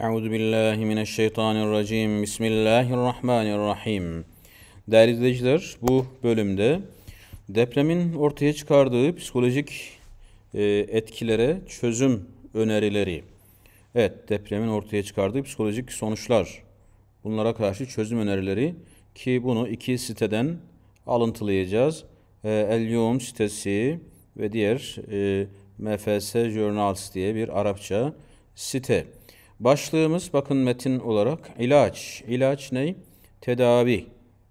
Euzu billahi mineşşeytanirracim. Bismillahirrahmanirrahim. Değerli izleyiciler, bu bölümde depremin ortaya çıkardığı psikolojik e, etkilere çözüm önerileri. Evet, depremin ortaya çıkardığı psikolojik sonuçlar. Bunlara karşı çözüm önerileri ki bunu iki siteden alıntılayacağız. E, Elyum sitesi ve diğer e, MFS Journals diye bir Arapça site. Başlığımız bakın metin olarak ilaç. İlaç ne? Tedavi.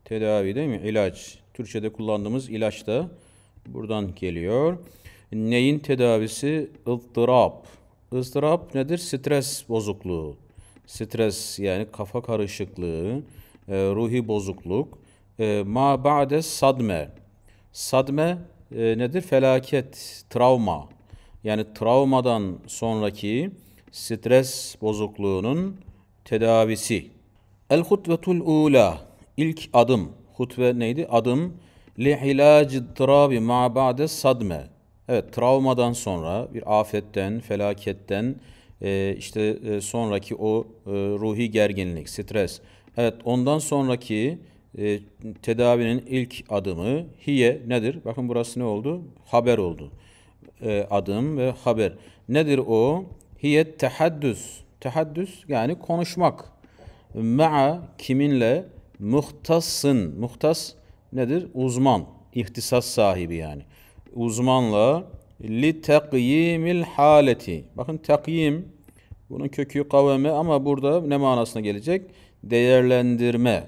Tedavi değil mi? İlaç. Türkçe'de kullandığımız ilaç da buradan geliyor. Neyin tedavisi? ızdırap. ızdırap nedir? Stres bozukluğu. Stres yani kafa karışıklığı, e, ruhi bozukluk. E, ma ba'de sadme. Sadme e, nedir? Felaket, travma. Yani travmadan sonraki stres bozukluğunun tedavisi. El hutvetul ula ilk adım. Hutve neydi? Adım li ilacı travi ma ba'de sadme. Evet travmadan sonra bir afetten, felaketten e, işte e, sonraki o e, ruhi gerginlik, stres. Evet ondan sonraki tedavinin ilk adımı hiye nedir? Bakın burası ne oldu? Haber oldu. adım ve haber. Nedir o? hiye tehaddüs. Tehaddüs yani konuşmak. Ma'a kiminle muhtasın. Muhtas nedir? Uzman. İhtisas sahibi yani. Uzmanla li tekyimil haleti. Bakın tekyim bunun kökü kavme ama burada ne manasına gelecek? Değerlendirme.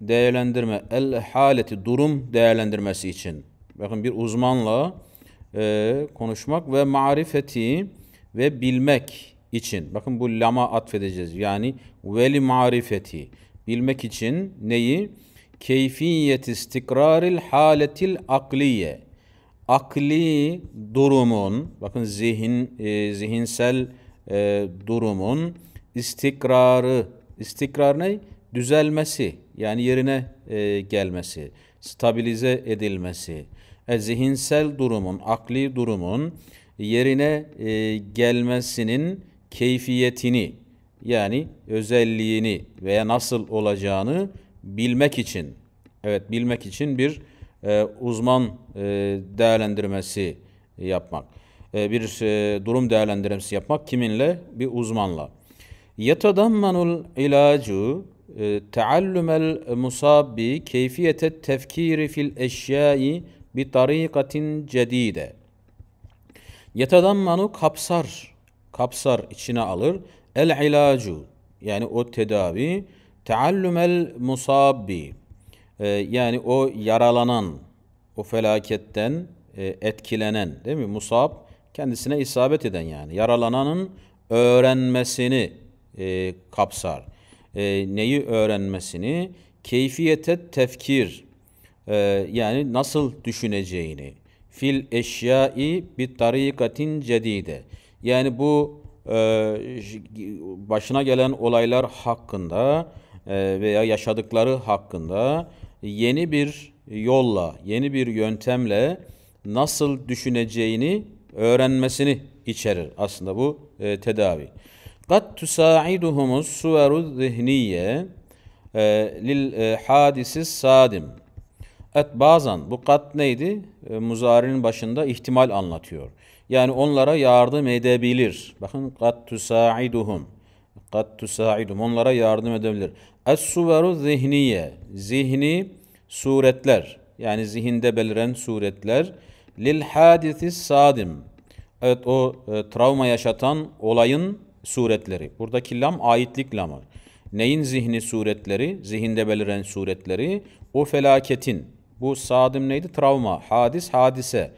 Değerlendirme. El haleti durum değerlendirmesi için. Bakın bir uzmanla e, konuşmak ve marifeti ve bilmek için. Bakın bu lama atfedeceğiz. Yani veli marifeti. Bilmek için neyi? Keyfiyet istikraril haletil akliye. Akli durumun, bakın zihin e, zihinsel e, durumun istikrarı, istikrar ne? Düzelmesi, yani yerine e, gelmesi, stabilize edilmesi. E, zihinsel durumun, akli durumun yerine e, gelmesinin keyfiyetini yani özelliğini veya nasıl olacağını bilmek için evet bilmek için bir e, uzman e, değerlendirmesi yapmak. E, bir e, durum değerlendirmesi yapmak kiminle? Bir uzmanla. Yetadammanul ilacu e, teallümel musabbi keyfiyete tefkiri fil eşyai bi tarikatin cedide. Yetedammanu kapsar. Kapsar içine alır. El ilacu yani o tedavi teallümel musabbi ee, yani o yaralanan o felaketten e, etkilenen değil mi? Musab kendisine isabet eden yani yaralananın öğrenmesini e, kapsar. E, neyi öğrenmesini? Keyfiyete tefkir e, yani nasıl düşüneceğini, fil eşyai bir tarikatin cedide. Yani bu e, başına gelen olaylar hakkında e, veya yaşadıkları hakkında yeni bir yolla, yeni bir yöntemle nasıl düşüneceğini öğrenmesini içerir aslında bu e, tedavi. Kat tusaiduhumus suveru zihniye e, lil e, hadisi sadim. Et bazen bu kat neydi? E, muzari'nin başında ihtimal anlatıyor. Yani onlara yardım edebilir. Bakın kat tusaiduhum. Kat tusaiduhum. Onlara yardım edebilir. Es suveru zihniye. Zihni suretler. Yani zihinde beliren suretler. Lil hadisi sadim. Evet o e, travma yaşatan olayın suretleri. Buradaki lam aitlik lamı. Neyin zihni suretleri? Zihinde beliren suretleri. O felaketin, bu sadım neydi? Travma. Hadis, hadise.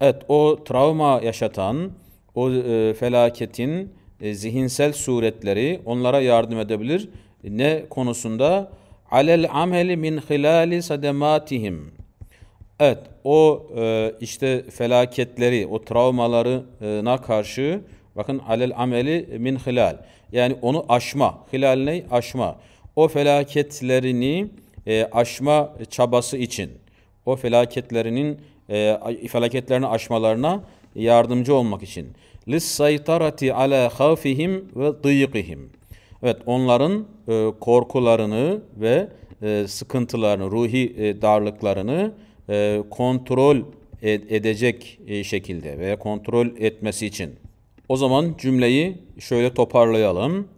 Evet o travma yaşatan, o e, felaketin e, zihinsel suretleri onlara yardım edebilir. Ne konusunda? Alel ameli min hilali sadematihim. Evet o e, işte felaketleri, o travmalarına karşı bakın alel ameli min hilal. Yani onu aşma. Hilal ne? Aşma. O felaketlerini e, aşma çabası için o felaketlerinin e, felaketlerini aşmalarına yardımcı olmak için. لِسَّيْتَرَةِ عَلَى ve وَضِيقِهِمْ Evet onların e, korkularını ve e, sıkıntılarını, ruhi e, darlıklarını e, kontrol ed edecek e, şekilde ve kontrol etmesi için. O zaman cümleyi şöyle toparlayalım.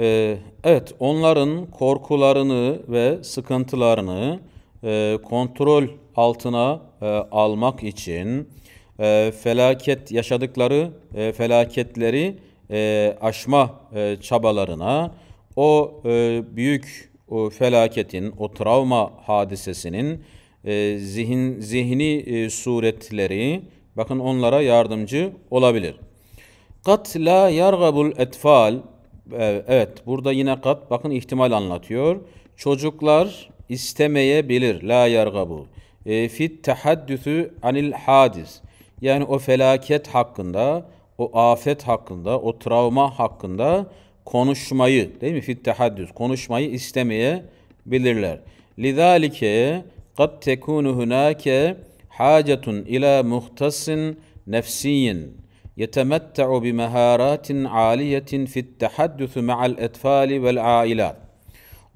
E, evet onların korkularını ve sıkıntılarını e, kontrol altına e, almak için e, felaket yaşadıkları felaketleri aşma çabalarına o büyük o felaketin, o travma hadisesinin zihin zihni suretleri bakın onlara yardımcı olabilir. Kat la yargabul etfal evet burada yine kat bakın ihtimal anlatıyor. Çocuklar istemeyebilir. La yargabu. E, fit tehaddüsü anil hadis. Yani o felaket hakkında, o afet hakkında, o travma hakkında konuşmayı, değil mi? Fit tehaddüs. Konuşmayı istemeyebilirler. Lidalike kad tekunu hunake hacetun ila muhtasin nefsiyin yetemetta'u bimeharatın aliyetin fit tehaddüsü ma'al etfali vel ailat.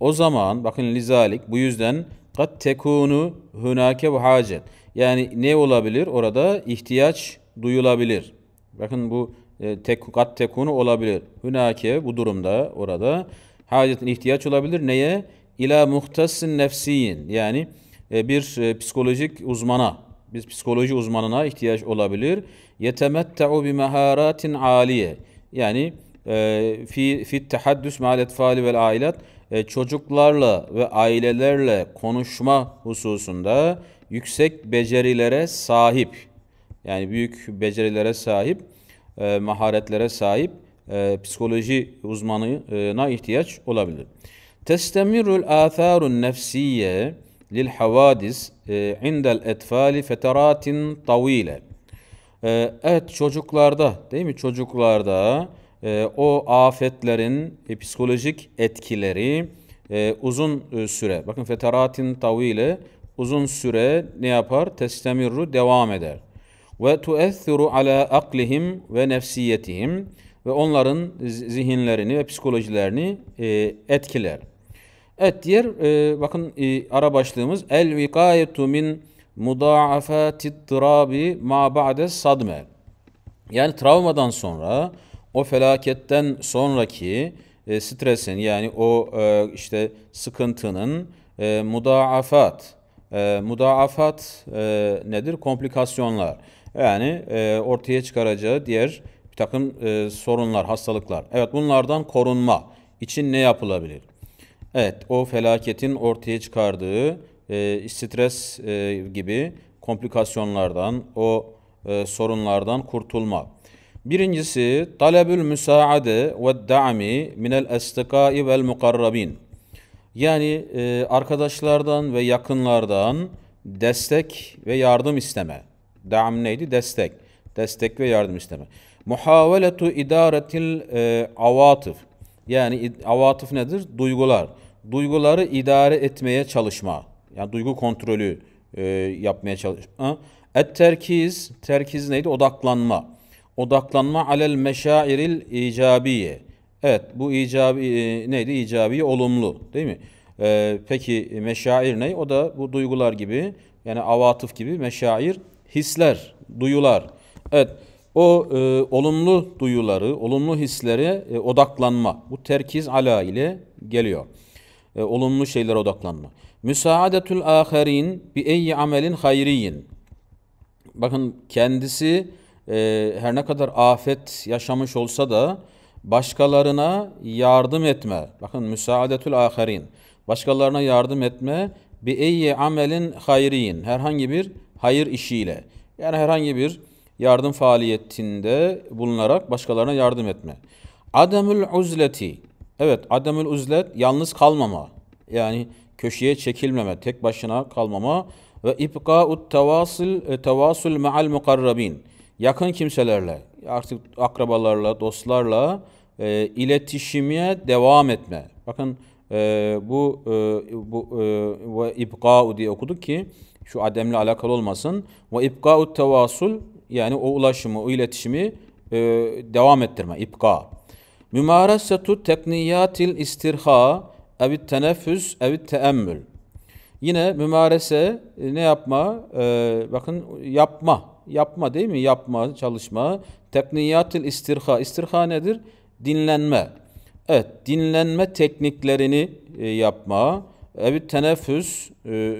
O zaman bakın lizalik bu yüzden kat tekunu hunake hacet. Yani ne olabilir? Orada ihtiyaç duyulabilir. Bakın bu e, tek, kat tekunu olabilir. Hunake bu durumda orada hacetin ihtiyaç olabilir. Neye? İla muhtasin nefsiyin. Yani e, bir e, psikolojik uzmana, biz psikoloji uzmanına ihtiyaç olabilir. Yetemetteu bi meharatin aliye. Yani e, fi fit tahaddüs ma'al etfali vel ailat e, çocuklarla ve ailelerle konuşma hususunda yüksek becerilere sahip yani büyük becerilere sahip, e, maharetlere sahip e, psikoloji uzmanına ihtiyaç olabilir. Testemirul atharun nefsiye lil havadis indel etfali feteratin tavile. Evet çocuklarda değil mi? Çocuklarda e, o afetlerin e, psikolojik etkileri e, uzun e, süre, bakın feteratin tavile uzun süre ne yapar? Testemirru devam eder. Ve tuethiru ala aklihim ve nefsiyetihim ve onların zihinlerini ve psikolojilerini e, etkiler. Evet diğer e, bakın e, ara başlığımız el vikayetu min mudaafatid trabi ma ba'de sadme. Yani travmadan sonra o felaketten sonraki e, stresin yani o e, işte sıkıntının e, mudaafat, e, mudaafat e, nedir? Komplikasyonlar. Yani e, ortaya çıkaracağı diğer bir takım e, sorunlar, hastalıklar. Evet bunlardan korunma için ne yapılabilir? Evet o felaketin ortaya çıkardığı e, stres e, gibi komplikasyonlardan, o e, sorunlardan kurtulmak. Birincisi talebül müsaade ve da'mi minel estikai vel mukarrabin. Yani e, arkadaşlardan ve yakınlardan destek ve yardım isteme. Da'm neydi? Destek. Destek ve yardım isteme. Muhaveletu idaretil e, avatıf. Yani avatif nedir? Duygular. Duyguları idare etmeye çalışma. Yani duygu kontrolü e, yapmaya çalışma. Et terkiz, terkiz neydi? Odaklanma odaklanma alel meşairil icabiye. Evet bu icabi e, neydi? İcabi olumlu değil mi? E, peki e, meşair ne? O da bu duygular gibi yani avatıf gibi meşair hisler, duyular. Evet o e, olumlu duyuları, olumlu hislere e, odaklanma. Bu terkiz ala ile geliyor. E, olumlu şeylere odaklanma. Müsaadetül aherin bi eyyi amelin hayriyin. Bakın kendisi e, her ne kadar afet yaşamış olsa da başkalarına yardım etme. Bakın müsaadetül aharin. Başkalarına yardım etme bi eyyi amelin hayriyin. Herhangi bir hayır işiyle. Yani herhangi bir yardım faaliyetinde bulunarak başkalarına yardım etme. Ademül uzleti. Evet, ademül uzlet yalnız kalmama. Yani köşeye çekilmeme, tek başına kalmama ve ibqa'ut e, tevasul tevasul ma'al mukarrabin yakın kimselerle, artık akrabalarla, dostlarla e, iletişime devam etme. Bakın e, bu e, bu e, ve ibqa'u diye okuduk ki şu ademle alakalı olmasın. Ve ibqa'u tevasul yani o ulaşımı, o iletişimi e, devam ettirme, ibqa. Mümaresetu tekniyatil istirha evit teneffüs evit teemmül. Yine mümarese ne yapma? E, bakın yapma Yapma değil mi? Yapma, çalışma. Tekniyatil istirha. İstirha nedir? Dinlenme. Evet, dinlenme tekniklerini e, yapma. Evet, teneffüs e,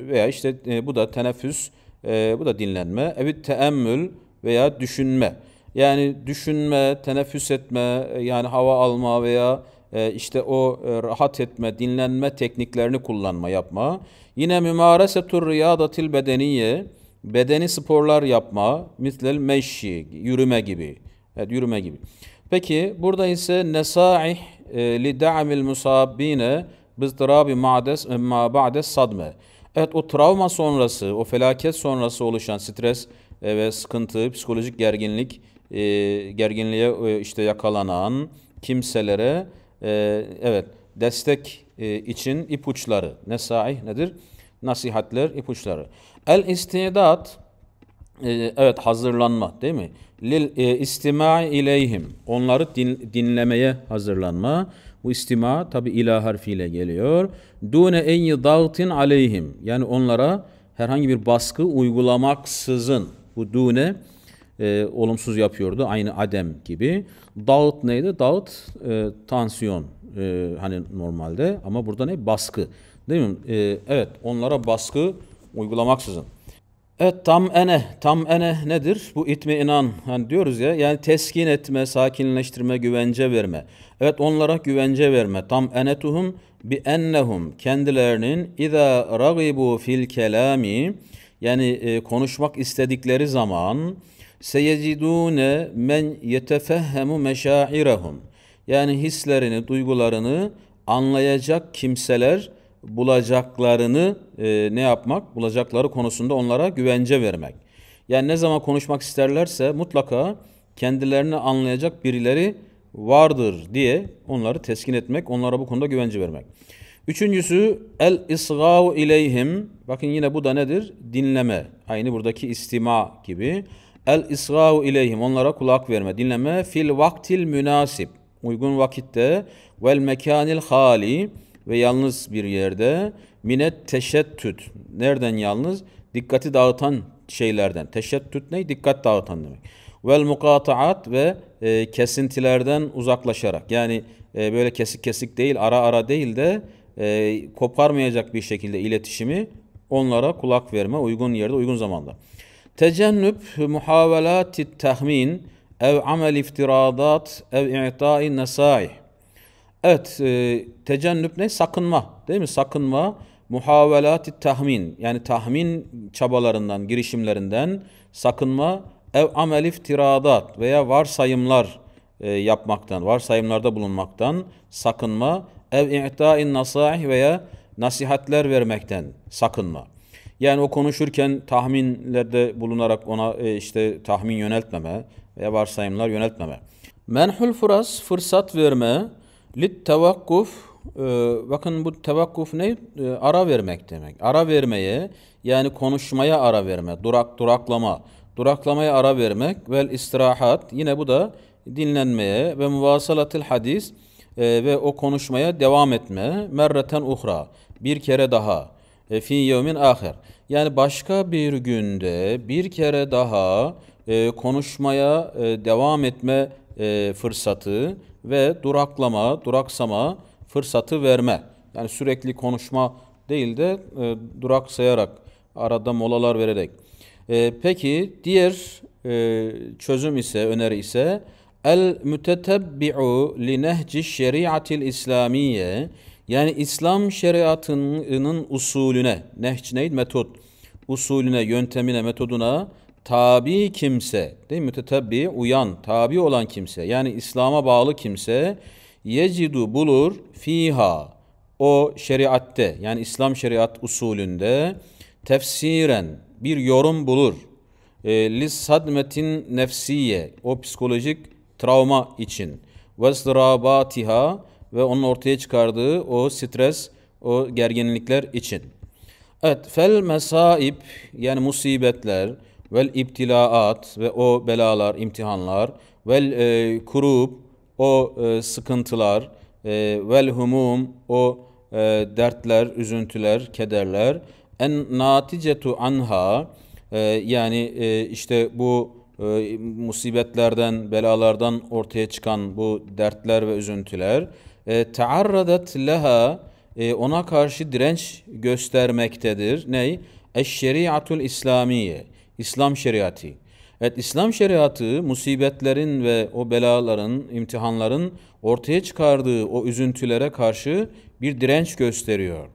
veya işte e, bu da teneffüs, e, bu da dinlenme. Evet, teemmül veya düşünme. Yani düşünme, teneffüs etme, e, yani hava alma veya e, işte o e, rahat etme, dinlenme tekniklerini kullanma, yapma. Yine mümaresetur riyadatil bedeniye bedeni sporlar yapma, mitlel meşşi, yürüme gibi. Evet, yürüme gibi. Peki burada ise nesaih e, li da'mil musabbine bizdırabi ma'des e, ma ba'des sadme. Evet o travma sonrası, o felaket sonrası oluşan stres e, ve sıkıntı, psikolojik gerginlik, e, gerginliğe e, işte yakalanan kimselere e, evet destek e, için ipuçları. Nesaih nedir? Nasihatler, ipuçları. El istidat e, evet hazırlanma değil mi? Lil e, istima ileyhim. Onları din, dinlemeye hazırlanma. Bu istima tabi ilah harfiyle geliyor. Dune en dağıtın aleyhim. Yani onlara herhangi bir baskı uygulamaksızın. Bu dune e, olumsuz yapıyordu. Aynı adem gibi. Dağıt neydi? Dağıt e, tansiyon. E, hani normalde ama burada ne? Baskı. Değil mi? E, evet onlara baskı uygulamaksızın. Evet tam ene, tam ene nedir? Bu itmi inan Yani diyoruz ya yani teskin etme, sakinleştirme, güvence verme. Evet onlara güvence verme. Tam enetuhum bi ennehum kendilerinin iza ragibu fil kelami yani e, konuşmak istedikleri zaman seyecidune men yetefehhemu meşairehum yani hislerini, duygularını anlayacak kimseler bulacaklarını e, ne yapmak? Bulacakları konusunda onlara güvence vermek. Yani ne zaman konuşmak isterlerse mutlaka kendilerini anlayacak birileri vardır diye onları teskin etmek, onlara bu konuda güvence vermek. Üçüncüsü el isgâu ileyhim. Bakın yine bu da nedir? Dinleme. Aynı buradaki istima gibi. El isgâu ileyhim. Onlara kulak verme, dinleme. Fil vaktil münasip. Uygun vakitte. Vel mekanil hali ve yalnız bir yerde minet teşettüt. Nereden yalnız? Dikkati dağıtan şeylerden. Teşettüt ne? Dikkat dağıtan demek. Vel mukataat ve e, kesintilerden uzaklaşarak. Yani e, böyle kesik kesik değil, ara ara değil de e, koparmayacak bir şekilde iletişimi onlara kulak verme uygun yerde, uygun zamanda. Tecennüp muhavelati tahmin ev amel iftiradat ev i'tai nesaih. Evet, e, tecennüp ne? Sakınma, değil mi? Sakınma, muhavelat tahmin, yani tahmin çabalarından, girişimlerinden sakınma, ev amelif iftiradat veya varsayımlar e, yapmaktan, varsayımlarda bulunmaktan sakınma, ev i'ta'in nasaih veya nasihatler vermekten sakınma. Yani o konuşurken tahminlerde bulunarak ona e, işte tahmin yöneltmeme veya varsayımlar yöneltmeme. Menhul furas, fırsat verme, Lit tevakkuf e, bakın bu tevakkuf ne? E, ara vermek demek. Ara vermeye yani konuşmaya ara verme, durak duraklama, duraklamaya ara vermek ve istirahat yine bu da dinlenmeye ve muvasalatil hadis e, ve o konuşmaya devam etme merreten uhra bir kere daha e, fi yevmin ahir yani başka bir günde bir kere daha konuşmaya devam etme e, fırsatı ve duraklama, duraksama fırsatı verme. Yani sürekli konuşma değil de e, duraksayarak, arada molalar vererek. E, peki diğer e, çözüm ise, öneri ise el mütetebbi'u li nehci şeriatil İslamiye yani İslam şeriatının usulüne, nehç neydi? Metot. Usulüne, yöntemine, metoduna tabi kimse değil mütetabbi uyan tabi olan kimse yani İslam'a bağlı kimse yecidu bulur fiha o şeriatte yani İslam şeriat usulünde tefsiren bir yorum bulur. E, Lis nefsiye o psikolojik travma için ve zrabatiha ve onun ortaya çıkardığı o stres, o gerginlikler için. Evet, fel mesaib yani musibetler, vel iptilaat ve o belalar, imtihanlar, vel e, kurub o e, sıkıntılar, e, vel humum o e, dertler, üzüntüler, kederler, en naticetu anha e, yani e, işte bu e, musibetlerden, belalardan ortaya çıkan bu dertler ve üzüntüler e, taarradet leha e, ona karşı direnç göstermektedir. Ney? Eşşeriatul İslamiye. İslam şeriatı. Evet İslam şeriatı musibetlerin ve o belaların, imtihanların ortaya çıkardığı o üzüntülere karşı bir direnç gösteriyor.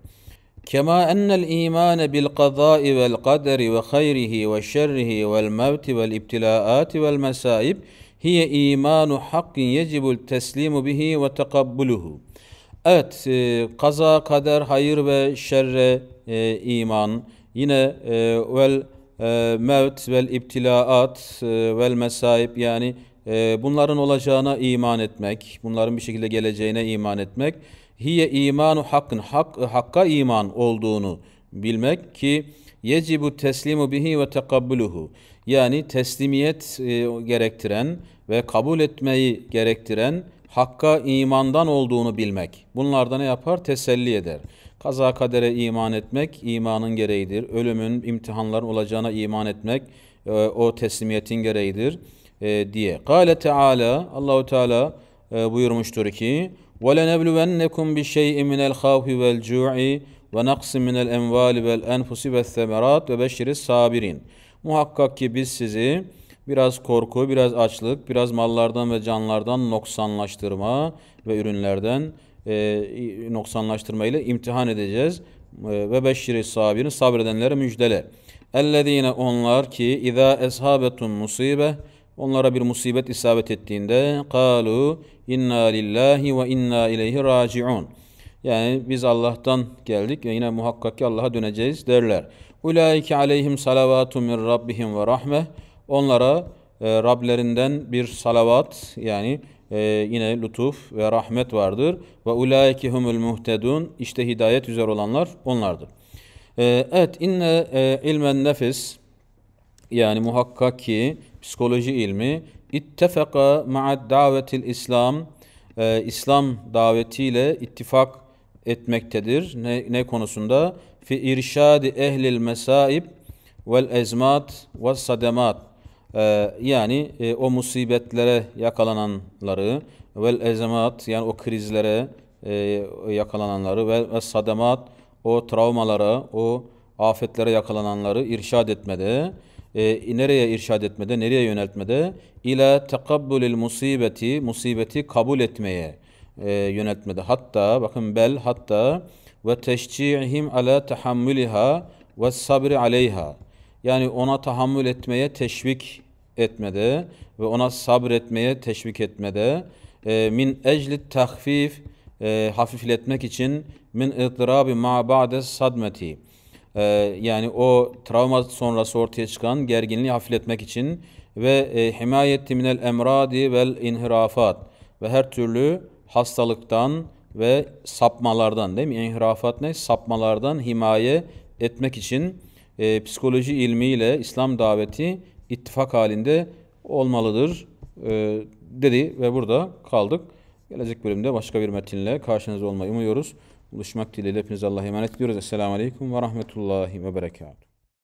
Kema ennel imane bil kazai vel kaderi ve hayrihi ve şerrihi vel mevti vel ibtilaati vel mesaib hiye imanu hakkin yecibul teslimu bihi ve tekabbuluhu. Evet, e, kaza, kader, hayır ve şerre e, iman. Yine e, vel e, mevt vel iptilaat e, vel mesaib yani e, bunların olacağına iman etmek, bunların bir şekilde geleceğine iman etmek, hiye imanu hakkın, hak, hakka iman olduğunu bilmek ki yecibu teslimu bihi ve tekabbuluhu yani teslimiyet e, gerektiren ve kabul etmeyi gerektiren hakka imandan olduğunu bilmek. Bunlardan ne yapar? Teselli eder. Kaza kadere iman etmek imanın gereğidir. Ölümün, imtihanların olacağına iman etmek e, o teslimiyetin gereğidir e, diye. Kale Teala Allahu Teala e, buyurmuştur ki: "Ve lenebluvennekum bi şey'in minel havfi vel cu'i ve naqsin minel envali vel enfusi ve semerat ve beşiris sabirin." Muhakkak ki biz sizi biraz korku, biraz açlık, biraz mallardan ve canlardan noksanlaştırma ve ürünlerden e, noksanlaştırmayla imtihan edeceğiz. E, ve beşşiri sabirini sabredenlere müjdele. Ellezine onlar ki izâ eshabetun musibe onlara bir musibet isabet ettiğinde kalu inna lillahi ve inna ileyhi raciun. Yani biz Allah'tan geldik ve yine muhakkak ki Allah'a döneceğiz derler. Ulaike aleyhim salavatun min rabbihim ve rahme. Onlara e, Rablerinden bir salavat yani ee, yine lütuf ve rahmet vardır. Ve ulaike humul muhtedun işte hidayet üzere olanlar onlardır. Ee, evet inne e, ilmen nefis yani muhakkak ki psikoloji ilmi ittefaka ma'ad davetil İslam e, İslam davetiyle ittifak etmektedir. Ne, ne konusunda? Fi irşadi ehlil mesaib vel ezmat ve sademat ee, yani e, o musibetlere yakalananları vel ezemat yani o krizlere e, yakalananları ve, ve sademat o travmalara, o afetlere yakalananları irşad etmede, e, nereye irşad etmede, nereye yöneltmede? İle tekabbülil musibeti, musibeti kabul etmeye e, yöneltmede. Hatta, bakın bel, hatta ve teşci'ihim ala tahammüliha ve sabri aleyha. Yani ona tahammül etmeye teşvik etmede ve ona sabretmeye teşvik etmede e, min ecli tahfif e, hafifletmek için min ıtırabi ma ba'de sadmeti e, yani o travma sonrası ortaya çıkan gerginliği hafifletmek için ve e, himayeti minel emradi vel inhirafat ve her türlü hastalıktan ve sapmalardan değil mi? İnhirafat ne? Sapmalardan himaye etmek için e, psikoloji ilmiyle İslam daveti ittifak halinde olmalıdır e, dedi ve burada kaldık. Gelecek bölümde başka bir metinle karşınızda olmayı umuyoruz. Buluşmak dileğiyle hepinize Allah'a emanet ediyoruz. Esselamu Aleyküm ve Rahmetullahi ve Berekatuhu.